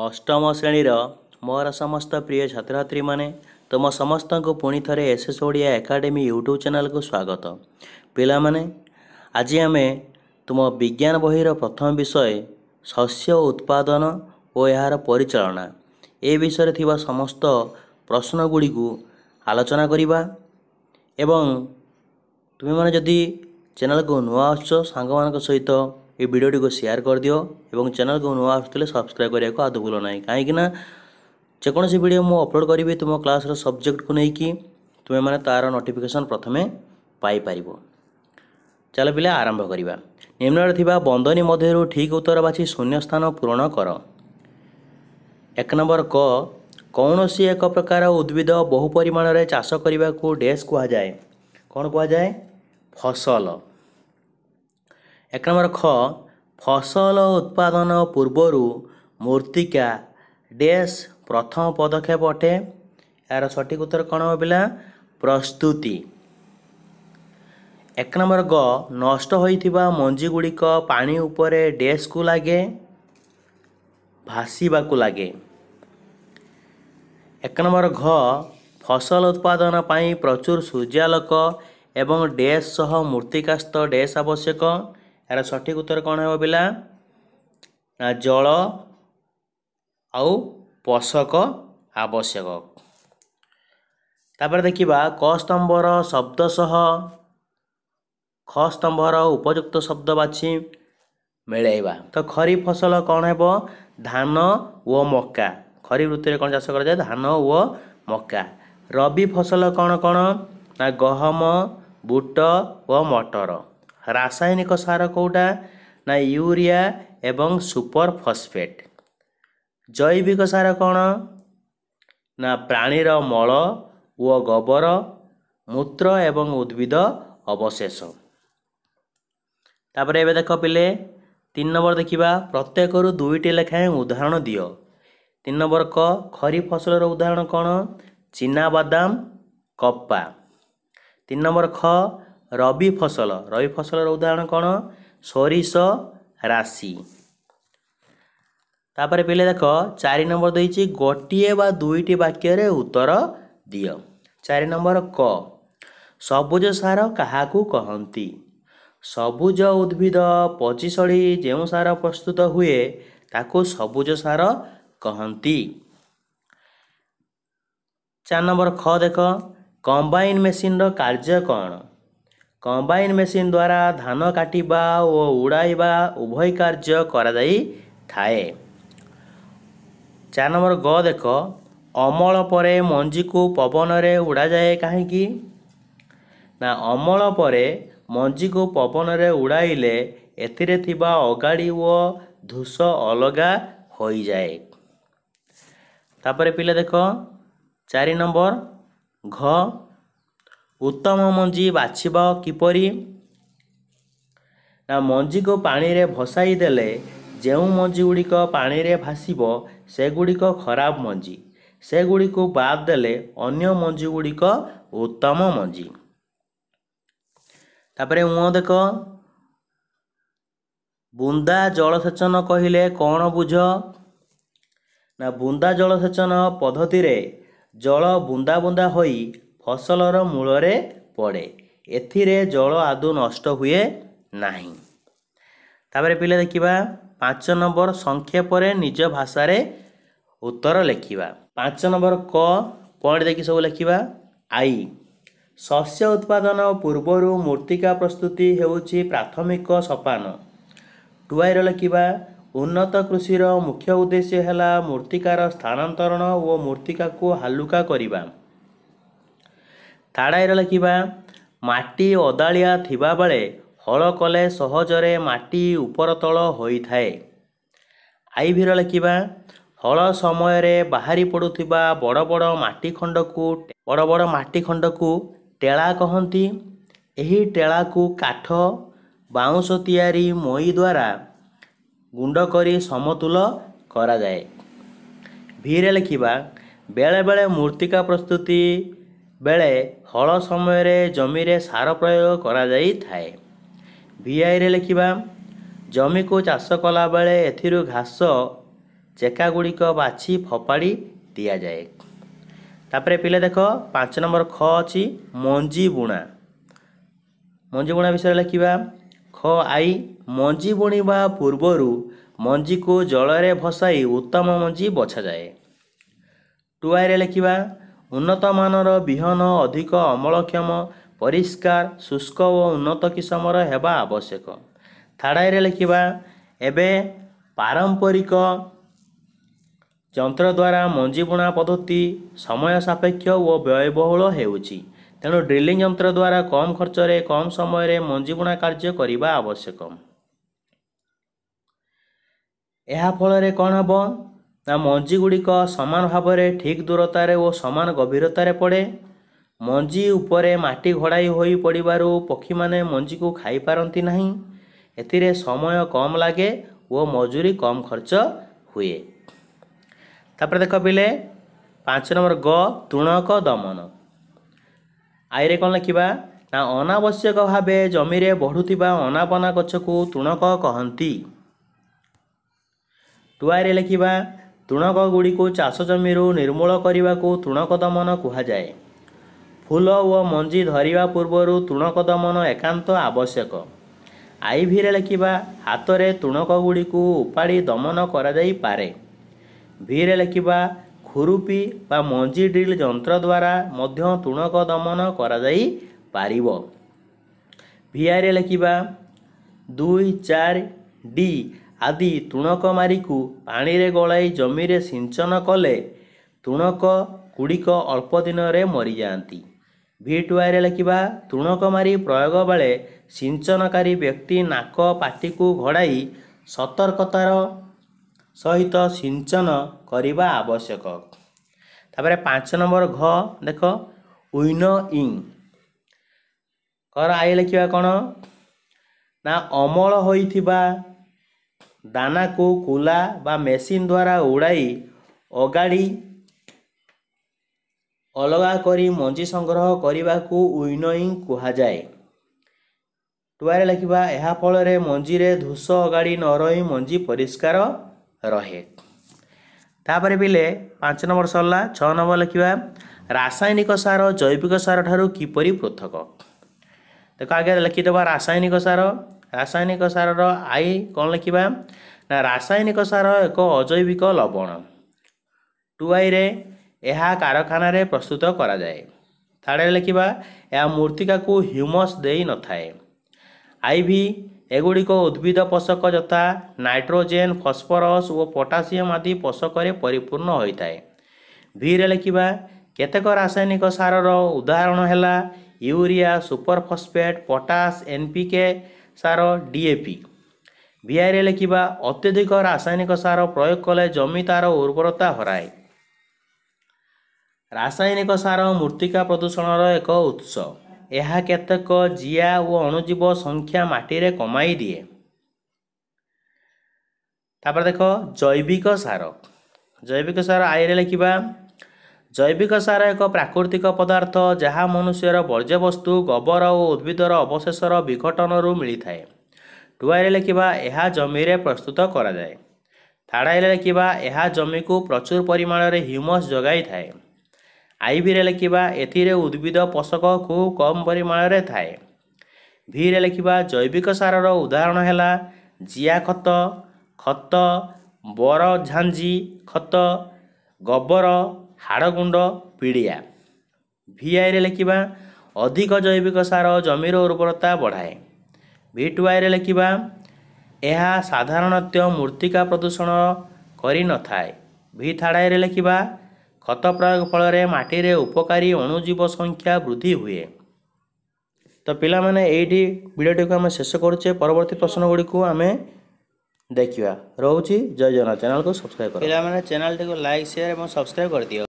ଅଷ୍ଟମ ଶ୍ରେଣୀର ମୋର ସମସ୍ତ ପ୍ରିୟ ଛାତ୍ରଛାତ୍ରୀମାନେ ତୁମ ସମସ୍ତଙ୍କୁ ପୁଣି ଥରେ S S Odia academy YouTube ଚ୍ୟାନେଲକୁ ସ୍ୱାଗତ ପିଲାମାନେ ଆଜି ଆମେ ତୁମ ବିଜ୍ଞାନ ବହିର ପ୍ରଥମ ବିଷୟ ଶସ୍ୟ ଉତ୍ପାଦନ ଓ ଏହାର ପରିଚାଳନା ଏ ବିଷୟରେ ଥିବା ସମସ୍ତ ପ୍ରଶ୍ନଗୁଡ଼ିକୁ ଆଲୋଚନା କରିବା ଏବଂ ତୁମେମାନେ ଯଦି ଚ୍ୟାନେଲକୁ ନୂଆ ଆସୁଛ ସାଙ୍ଗମାନଙ୍କ ସହିତ ଏ ଭିଡ଼ିଓଟିକୁ ସେୟାର କରିଦିଅ ଏବଂ ଚ୍ୟାନେଲକୁ ନୂଆ ଆସୁଥିଲେ ସବସ୍କ୍ରାଇବ୍ କରିବାକୁ ଆଦୌ ଭୁଲ ନାହିଁ କାହିଁକିନା ଯେକୌଣସି ଭିଡ଼ିଓ ମୁଁ ଅପଲୋଡ଼ କରିବି ତୁମ କ୍ଲାସ୍ର ସବଜେକ୍ଟକୁ ନେଇକି ତୁମେମାନେ ତା'ର ନୋଟିଫିକେସନ୍ ପ୍ରଥମେ ପାଇପାରିବ ଚାଲ ପିଲା ଆରମ୍ଭ କରିବା ନିମ୍ନରେ ଥିବା ବନ୍ଦନୀ ମଧ୍ୟରୁ ଠିକ୍ ଉତ୍ତର ବାଛି ଶୂନ୍ୟ ସ୍ଥାନ ପୂରଣ କର ଏକ ନମ୍ବର କ କୌଣସି ଏକ ପ୍ରକାର ଉଦ୍ଭିଦ ବହୁ ପରିମାଣରେ ଚାଷ କରିବାକୁ ଡେସ୍ କୁହାଯାଏ କ'ଣ କୁହାଯାଏ ଫସଲ ଏକ ନମ୍ବର ଖ ଫସଲ ଉତ୍ପାଦନ ପୂର୍ବରୁ ମୂର୍ତ୍ତିକା ଡେସ୍ ପ୍ରଥମ ପଦକ୍ଷେପ ଅଟେ ଏହାର ସଠିକ ଉତ୍ତର କ'ଣ ହେବ ପିଲା ପ୍ରସ୍ତୁତି ଏକ ନମ୍ବର ଗ ନଷ୍ଟ ହୋଇଥିବା ମଞ୍ଜିଗୁଡ଼ିକ ପାଣି ଉପରେ ଡେସ୍କୁ ଲାଗେ ଭାସିବାକୁ ଲାଗେ ଏକ ନମ୍ବର ଘ ଫସଲ ଉତ୍ପାଦନ ପାଇଁ ପ୍ରଚୁର ସୂର୍ଯ୍ୟାଲୋକ ଏବଂ ଡେସ୍ ସହ ମୂର୍ତ୍ତିକାସ୍ତ ଡେସ୍ ଆବଶ୍ୟକ ଏହାର ସଠିକ୍ ଉତ୍ତର କ'ଣ ହେବ ପିଲା ଜଳ ଆଉ ପୋଷକ ଆବଶ୍ୟକ ତାପରେ ଦେଖିବା କ ସ୍ତମ୍ଭର ଶବ୍ଦ ସହ ଖ ସ୍ତମ୍ଭର ଉପଯୁକ୍ତ ଶବ୍ଦ ବାଛି ମିଳାଇବା ତ ଖରିଫ ଫସଲ କ'ଣ ହେବ ଧାନ ଓ ମକା ଖରିଫ ଋତୁରେ କ'ଣ ଚାଷ କରାଯାଏ ଧାନ ଓ ମକା ରବି ଫସଲ କ'ଣ କ'ଣ ନା ଗହମ ବୁଟ ଓ ମଟର ରାସାୟନିକ ସାର କେଉଁଟା ନା ୟୁରିଆ ଏବଂ ସୁପର ଫସ୍ଫେଟ୍ ଜୈବିକ ସାର କ'ଣ ନା ପ୍ରାଣୀର ମଳ ଓ ଗୋବର ମୂତ୍ର ଏବଂ ଉଦ୍ଭିଦ ଅବଶେଷ ତାପରେ ଏବେ ଦେଖ ପିଲେ ତିନି ନମ୍ବର ଦେଖିବା ପ୍ରତ୍ୟେକରୁ ଦୁଇଟି ଲେଖାଏଁ ଉଦାହରଣ ଦିଅ ତିନି ନମ୍ବର କ ଖରିଫ ଫସଲର ଉଦାହରଣ କ'ଣ ଚିନାବାଦାମ କପା ତିନି ନମ୍ବର ଖ ରବି ଫସଲ ରବି ଫସଲର ଉଦାହରଣ କ'ଣ ସୋରିଷ ରାଶି ତାପରେ ପିଲେ ଦେଖ ଚାରି ନମ୍ବର ଦେଇଛି ଗୋଟିଏ ବା ଦୁଇଟି ବାକ୍ୟରେ ଉତ୍ତର ଦିଅ ଚାରି ନମ୍ବର କ ସବୁଜ ସାର କାହାକୁ କହନ୍ତି ସବୁଜ ଉଦ୍ଭିଦ ପଚିଶଢ଼ି ଯେଉଁ ସାର ପ୍ରସ୍ତୁତ ହୁଏ ତାକୁ ସବୁଜ ସାର କହନ୍ତି ଚାରି ନମ୍ବର ଖ ଦେଖ କମ୍ବାଇନ୍ ମେସିନ୍ର କାର୍ଯ୍ୟ କ'ଣ କମ୍ବାଇନ୍ ମେସିନ୍ ଦ୍ୱାରା ଧାନ କାଟିବା ଓ ଉଡ଼ାଇବା ଉଭୟ କାର୍ଯ୍ୟ କରାଯାଇଥାଏ ଚାରି ନମ୍ବର ଗ ଦେଖ ଅମଳ ପରେ ମଞ୍ଜିକୁ ପବନରେ ଉଡ଼ାଯାଏ କାହିଁକି ନା ଅମଳ ପରେ ମଞ୍ଜିକୁ ପବନରେ ଉଡ଼ାଇଲେ ଏଥିରେ ଥିବା ଅଗାଡ଼ି ଓ ଧୂସ ଅଲଗା ହୋଇଯାଏ ତାପରେ ପିଲା ଦେଖ ଚାରି ନମ୍ବର ଘ ଉତ୍ତମ ମଞ୍ଜି ବାଛିବ କିପରି ନା ମଞ୍ଜିକୁ ପାଣିରେ ଭସାଇ ଦେଲେ ଯେଉଁ ମଞ୍ଜିଗୁଡ଼ିକ ପାଣିରେ ଭାସିବ ସେଗୁଡ଼ିକ ଖରାପ ମଞ୍ଜି ସେଗୁଡ଼ିକୁ ବାଦ୍ ଦେଲେ ଅନ୍ୟ ମଞ୍ଜିଗୁଡ଼ିକ ଉତ୍ତମ ମଞ୍ଜି ତାପରେ ମୁଁ ଦେଖ ବୁନ୍ଦା ଜଳସେଚନ କହିଲେ କ'ଣ ବୁଝ ନା ବୁନ୍ଦା ଜଳସେଚନ ପଦ୍ଧତିରେ ଜଳ ବୁନ୍ଦା ବୁନ୍ଦା ହୋଇ ଫସଲର ମୂଳରେ ପଡ଼େ ଏଥିରେ ଜଳ ଆଦୌ ନଷ୍ଟ ହୁଏ ନାହିଁ ତାପରେ ପିଲା ଦେଖିବା ପାଞ୍ଚ ନମ୍ବର ସଂକ୍ଷେପରେ ନିଜ ଭାଷାରେ ଉତ୍ତର ଲେଖିବା ପାଞ୍ଚ ନମ୍ବର କ ପଏଣ୍ଟ ଦେଖି ସବୁ ଲେଖିବା ଆଇ ଶସ୍ୟ ଉତ୍ପାଦନ ପୂର୍ବରୁ ମୂର୍ତ୍ତିକା ପ୍ରସ୍ତୁତି ହେଉଛି ପ୍ରାଥମିକ ସୋପାନ ଟୁଆଇର ଲେଖିବା ଉନ୍ନତ କୃଷିର ମୁଖ୍ୟ ଉଦ୍ଦେଶ୍ୟ ହେଲା ମୂର୍ତ୍ତିକାର ସ୍ଥାନାନ୍ତରଣ ଓ ମୂର୍ତ୍ତିକାକୁ ହାଲୁକା କରିବା ତାଡ଼ାଇରେ ଲେଖିବା ମାଟି ଅଦାଳିଆ ଥିବାବେଳେ ହଳ କଲେ ସହଜରେ ମାଟି ଉପରତଳ ହୋଇଥାଏ ଆଇଭିରେ ଲେଖିବା ହଳ ସମୟରେ ବାହାରି ପଡ଼ୁଥିବା ବଡ଼ ବଡ଼ ମାଟିଖଣ୍ଡକୁ ବଡ଼ ବଡ଼ ମାଟିଖଣ୍ଡକୁ ଟେଳା କହନ୍ତି ଏହି ଟେଳାକୁ କାଠ ବାଉଁଶ ତିଆରି ମଇ ଦ୍ୱାରା ଗୁଣ୍ଡ କରି ସମତୁଲ କରାଯାଏ ଭିରେ ଲେଖିବା ବେଳେବେଳେ ମୂର୍ତ୍ତିକା ପ୍ରସ୍ତୁତି ବେଳେ ହଳ ସମୟରେ ଜମିରେ ସାର ପ୍ରୟୋଗ କରାଯାଇଥାଏ ଭିଆଇରେ ଲେଖିବା ଜମିକୁ ଚାଷ କଲାବେଳେ ଏଥିରୁ ଘାସ ଚେକାଗୁଡ଼ିକ ବାଛି ଫୋପାଡ଼ି ଦିଆଯାଏ ତାପରେ ପିଲା ଦେଖ ପାଞ୍ଚ ନମ୍ବର ଖ ଅଛି ମଞ୍ଜି ବୁଣା ମଞ୍ଜି ବୁଣା ବିଷୟରେ ଲେଖିବା ଖ ଆଇ ମଞ୍ଜି ବୁଣିବା ପୂର୍ବରୁ ମଞ୍ଜିକୁ ଜଳରେ ଭସାଇ ଉତ୍ତମ ମଞ୍ଜି ବଛାଯାଏ ଟୁ ଆଇରେ ଲେଖିବା ଉନ୍ନତମାନର ବିହନ ଅଧିକ ଅମଳକ୍ଷମ ପରିଷ୍କାର ଶୁଷ୍କ ଓ ଉନ୍ନତ କିସମର ହେବା ଆବଶ୍ୟକ ଥାଡ଼ାଇରେ ଲେଖିବା ଏବେ ପାରମ୍ପରିକ ଯନ୍ତ୍ର ଦ୍ୱାରା ମଞ୍ଜି ବୁଣା ପଦ୍ଧତି ସମୟ ସାପେକ୍ଷ ଓ ବ୍ୟୟବହୁଳ ହେଉଛି ତେଣୁ ଡ୍ରିଲିଂ ଯନ୍ତ୍ର ଦ୍ୱାରା କମ୍ ଖର୍ଚ୍ଚରେ କମ୍ ସମୟରେ ମଞ୍ଜି ବୁଣା କାର୍ଯ୍ୟ କରିବା ଆବଶ୍ୟକ ଏହା ଫଳରେ କ'ଣ ହେବ ନା ମଞ୍ଜି ଗୁଡ଼ିକ ସମାନ ଭାବରେ ଠିକ୍ ଦୂରତାରେ ଓ ସମାନ ଗଭୀରତାରେ ପଡ଼େ ମଞ୍ଜି ଉପରେ ମାଟି ଘୋଡ଼ାଇ ହୋଇ ପଡ଼ିବାରୁ ପକ୍ଷୀମାନେ ମଞ୍ଜିକୁ ଖାଇପାରନ୍ତି ନାହିଁ ଏଥିରେ ସମୟ କମ୍ ଲାଗେ ଓ ମଜୁରୀ କମ୍ ଖର୍ଚ୍ଚ ହୁଏ ତାପରେ ଦେଖ ପିଲେ ପାଞ୍ଚ ନମ୍ବର ଗ ତୁଣକ ଦମନ ଆଇରେ କ'ଣ ଲେଖିବା ନା ଅନାବଶ୍ୟକ ଭାବେ ଜମିରେ ବଢ଼ୁଥିବା ଅନାପନା ଗଛକୁ ତୁଣକ କହନ୍ତି ଟୁଆଇରେ ଲେଖିବା ତୁଣକ ଗୁଡ଼ିକୁ ଚାଷ ଜମିରୁ ନିର୍ମୂଳ କରିବାକୁ ତୁଣକ ଦମନ କୁହାଯାଏ ଫୁଲ ଓ ମଞ୍ଜି ଧରିବା ପୂର୍ବରୁ ତୁଣକ ଦମନ ଏକାନ୍ତ ଆବଶ୍ୟକ ଆଇଭିରେ ଲେଖିବା ହାତରେ ତୁଣକ ଗୁଡ଼ିକୁ ଉପାଡ଼ି ଦମନ କରାଯାଇପାରେ ଭିରେ ଲେଖିବା ଖୁରୁପି ବା ମଞ୍ଜି ଡ୍ରିଲ୍ ଯନ୍ତ୍ର ଦ୍ୱାରା ମଧ୍ୟ ତୁଣକ ଦମନ କରାଯାଇପାରିବ ଭିଆରେ ଲେଖିବା ଦୁଇ ଚାରି ଡି ଆଦି ତୁଣକ ମାରିକୁ ପାଣିରେ ଗୋଳାଇ ଜମିରେ ସିଞ୍ଚନ କଲେ ତୁଣକ ଗୁଡ଼ିକ ଅଳ୍ପ ଦିନରେ ମରିଯାଆନ୍ତି ଭିଟୁଆଇରେ ଲେଖିବା ତୁଣକ ମାରି ପ୍ରୟୋଗ ବେଳେ ସିଞ୍ଚନକାରୀ ବ୍ୟକ୍ତି ନାକ ପାଟିକୁ ଘୋଡ଼ାଇ ସତର୍କତାର ସହିତ ସିଞ୍ଚନ କରିବା ଆବଶ୍ୟକ ତାପରେ ପାଞ୍ଚ ନମ୍ବର ଘ ଦେଖ ଉଇନ ଇଂ କର ଆଇ ଲେଖିବା କ'ଣ ନା ଅମଳ ହୋଇଥିବା ଦାନାକୁ କୁଲା ବା ମେସିନ୍ ଦ୍ୱାରା ଉଡ଼ାଇ ଅଗାଡ଼ି ଅଲଗା କରି ମଞ୍ଜି ସଂଗ୍ରହ କରିବାକୁ ଉଇନୋଇ କୁହାଯାଏ ଟୁଆରେ ଲେଖିବା ଏହା ଫଳରେ ମଞ୍ଜିରେ ଧୂସ ଅଗାଡ଼ି ନ ରହି ମଞ୍ଜି ପରିଷ୍କାର ରହେ ତାପରେ ବିଲେ ପାଞ୍ଚ ନମ୍ବର ସରିଲା ଛଅ ନମ୍ବର ଲେଖିବା ରାସାୟନିକ ସାର ଜୈବିକ ସାର ଠାରୁ କିପରି ପୃଥକ ଦେଖ ଆଗେ ଲେଖିଦେବା ରାସାୟନିକ ସାର ରାସାୟନିକ ସାରର ଆଇ କ'ଣ ଲେଖିବା ନା ରାସାୟନିକ ସାର ଏକ ଅଜୈବିକ ଲବଣ ଟୁ ଆଇରେ ଏହା କାରଖାନାରେ ପ୍ରସ୍ତୁତ କରାଯାଏ ଥାର୍ଡ଼ରେ ଲେଖିବା ଏହା ମୂର୍ତ୍ତିକାକୁ ହ୍ୟୁମସ୍ ଦେଇନଥାଏ ଆଇଭି ଏଗୁଡ଼ିକ ଉଦ୍ଭିଦ ପୋଷକ ଯଥା ନାଇଟ୍ରୋଜେନ୍ ଫସ୍ଫରସ୍ ଓ ପଟାସିୟମ୍ ଆଦି ପୋଷକରେ ପରିପୂର୍ଣ୍ଣ ହୋଇଥାଏ ଭିରେ ଲେଖିବା କେତେକ ରାସାୟନିକ ସାରର ଉଦାହରଣ ହେଲା ୟୁରିଆ ସୁପରଫସ୍ଫେଟ୍ ପଟାସ୍ ଏନ୍ପିକେ ସାର ଡିଏପି ବିଆରେ ଲେଖିବା ଅତ୍ୟଧିକ ରାସାୟନିକ ସାର ପ୍ରୟୋଗ କଲେ ଜମି ତା'ର ଉର୍ବରତା ହରାଏ ରାସାୟନିକ ସାର ମୃତ୍ତିକା ପ୍ରଦୂଷଣର ଏକ ଉତ୍ସ ଏହା କେତେକ ଜିଆ ଓ ଅଣୁଜୀବ ସଂଖ୍ୟା ମାଟିରେ କମାଇ ଦିଏ ତାପରେ ଦେଖ ଜୈବିକ ସାର ଜୈବିକ ସାର ଆଇରେ ଲେଖିବା ଜୈବିକ ସାର ଏକ ପ୍ରାକୃତିକ ପଦାର୍ଥ ଯାହା ମନୁଷ୍ୟର ବର୍ଜ୍ୟବସ୍ତୁ ଗୋବର ଓ ଉଦ୍ଭିଦର ଅବଶେଷର ବିଘଟନରୁ ମିଳିଥାଏ ଟୁଆରେ ଲେଖିବା ଏହା ଜମିରେ ପ୍ରସ୍ତୁତ କରାଯାଏ ଥାଡ଼ାଇରେ ଲେଖିବା ଏହା ଜମିକୁ ପ୍ରଚୁର ପରିମାଣରେ ହ୍ୟୁମସ୍ ଯୋଗାଇଥାଏ ଆଇଭିରେ ଲେଖିବା ଏଥିରେ ଉଦ୍ଭିଦ ପୋଷକ ଖୁବ୍ କମ୍ ପରିମାଣରେ ଥାଏ ଭିରେ ଲେଖିବା ଜୈବିକ ସାରର ଉଦାହରଣ ହେଲା ଜିଆ ଖତ ଖତ ବରଝାଞ୍ଜି ଖତ ଗୋବର ହାଡ଼ଗୁଣ୍ଡ ପିଡ଼ିଆ ଭିଆଇରେ ଲେଖିବା ଅଧିକ ଜୈବିକ ସାର ଜମିର ଉର୍ବରତା ବଢ଼ାଏ ଭିଟୁଆଇରେ ଲେଖିବା ଏହା ସାଧାରଣତଃ ମୃତ୍ତିକା ପ୍ରଦୂଷଣ କରିନଥାଏ ଭି ଥାଡ଼ାଇରେ ଲେଖିବା ଖତ ପ୍ରୟୋଗ ଫଳରେ ମାଟିରେ ଉପକାରୀ ଅଣୁଜୀବ ସଂଖ୍ୟା ବୃଦ୍ଧି ହୁଏ ତ ପିଲାମାନେ ଏଇଠି ଭିଡ଼ିଓଟିକୁ ଆମେ ଶେଷ କରୁଛେ ପରବର୍ତ୍ତୀ ପ୍ରଶ୍ନଗୁଡ଼ିକୁ ଆମେ ଦେଖିବା ରହୁଛି ଜୟ ଜଗନ୍ନାଥ ଚ୍ୟାନେଲ୍କୁ ସବସ୍କ୍ରାଇବ୍ କର ପିଲାମାନେ ଚ୍ୟାନେଲ୍ଟିକୁ ଲାଇକ୍ ସେୟାର୍ ଏବଂ ସବସ୍କ୍ରାଇବ୍ କରିଦିଅ